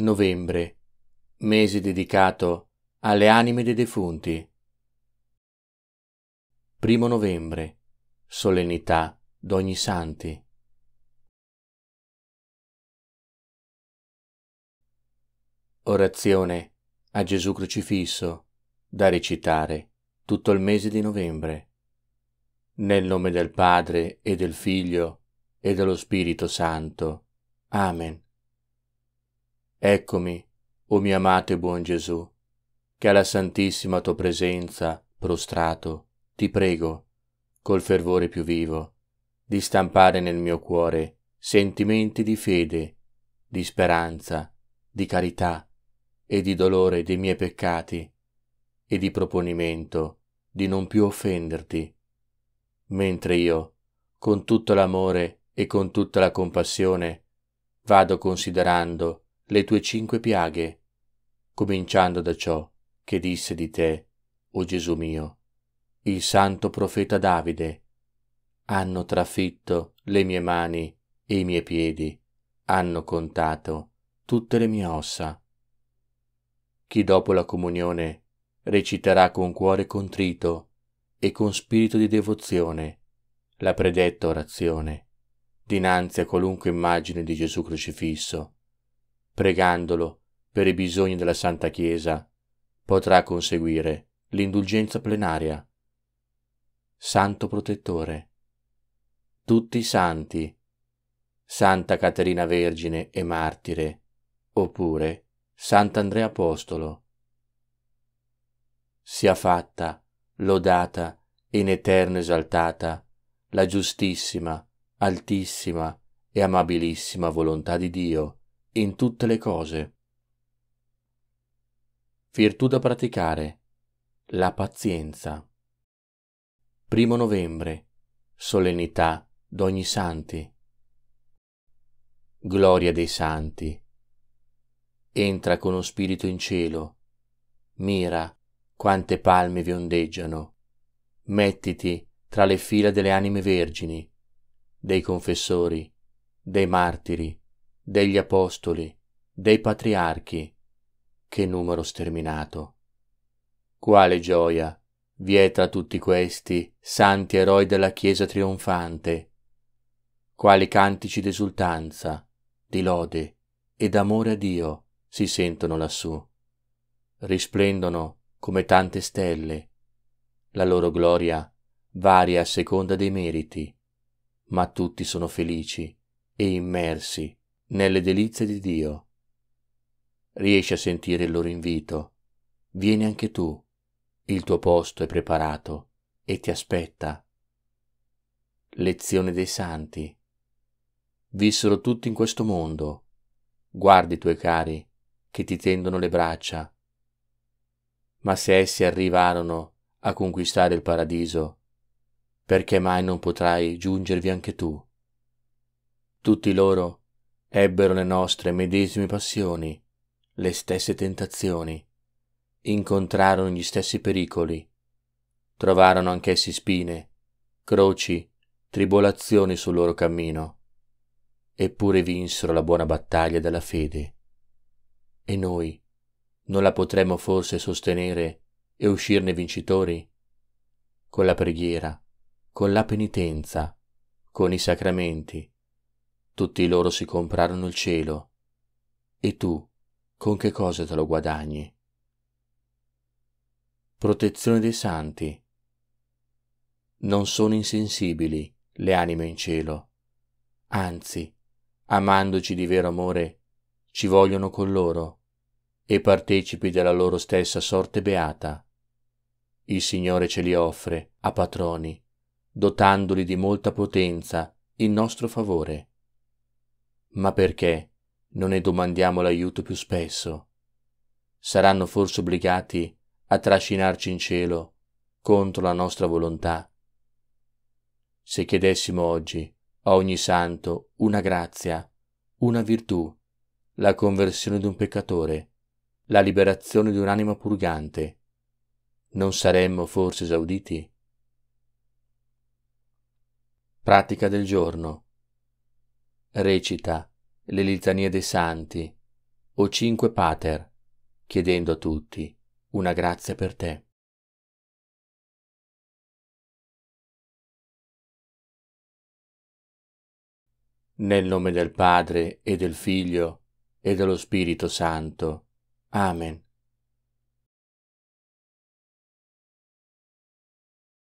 Novembre, mese dedicato alle anime dei defunti. Primo novembre, solennità d'ogni santi. Orazione a Gesù crocifisso, da recitare tutto il mese di novembre. Nel nome del Padre e del Figlio e dello Spirito Santo. Amen. Eccomi, o mio amato e buon Gesù, che alla Santissima tua presenza, prostrato, ti prego, col fervore più vivo, di stampare nel mio cuore sentimenti di fede, di speranza, di carità e di dolore dei miei peccati e di proponimento di non più offenderti, mentre io, con tutto l'amore e con tutta la compassione, vado considerando le tue cinque piaghe, cominciando da ciò che disse di te, o Gesù mio, il santo profeta Davide. Hanno trafitto le mie mani e i miei piedi, hanno contato tutte le mie ossa. Chi dopo la comunione reciterà con cuore contrito e con spirito di devozione la predetta orazione dinanzi a qualunque immagine di Gesù crocifisso pregandolo per i bisogni della Santa Chiesa, potrà conseguire l'indulgenza plenaria. Santo Protettore. Tutti i santi. Santa Caterina Vergine e Martire, oppure Sant'Andrea Apostolo. Sia fatta, lodata, in eterno esaltata, la giustissima, altissima e amabilissima volontà di Dio, in tutte le cose. Virtù da praticare. La pazienza. Primo novembre. Solennità d'ogni santi. Gloria dei santi. Entra con lo spirito in cielo. Mira quante palme vi ondeggiano. Mettiti tra le fila delle anime vergini, dei confessori, dei martiri, degli apostoli, dei patriarchi, che numero sterminato. Quale gioia vi è tra tutti questi santi eroi della Chiesa trionfante, quali cantici d'esultanza, di lode e d'amore a Dio si sentono lassù. Risplendono come tante stelle. La loro gloria varia a seconda dei meriti, ma tutti sono felici e immersi nelle delizie di Dio. Riesci a sentire il loro invito. Vieni anche tu. Il tuo posto è preparato e ti aspetta. Lezione dei Santi. Vissero tutti in questo mondo. Guardi i tuoi cari che ti tendono le braccia. Ma se essi arrivarono a conquistare il paradiso, perché mai non potrai giungervi anche tu? Tutti loro ebbero le nostre medesime passioni, le stesse tentazioni, incontrarono gli stessi pericoli, trovarono anch'essi spine, croci, tribolazioni sul loro cammino, eppure vinsero la buona battaglia della fede. E noi non la potremmo forse sostenere e uscirne vincitori? Con la preghiera, con la penitenza, con i sacramenti, tutti loro si comprarono il cielo. E tu, con che cosa te lo guadagni? Protezione dei santi. Non sono insensibili le anime in cielo. Anzi, amandoci di vero amore, ci vogliono con loro e partecipi della loro stessa sorte beata. Il Signore ce li offre a patroni, dotandoli di molta potenza in nostro favore. Ma perché non ne domandiamo l'aiuto più spesso? Saranno forse obbligati a trascinarci in cielo contro la nostra volontà? Se chiedessimo oggi a ogni santo una grazia, una virtù, la conversione di un peccatore, la liberazione di un'anima purgante, non saremmo forse esauditi? Pratica del giorno recita le litanie dei santi o cinque pater, chiedendo a tutti una grazia per te. Nel nome del Padre e del Figlio e dello Spirito Santo. Amen.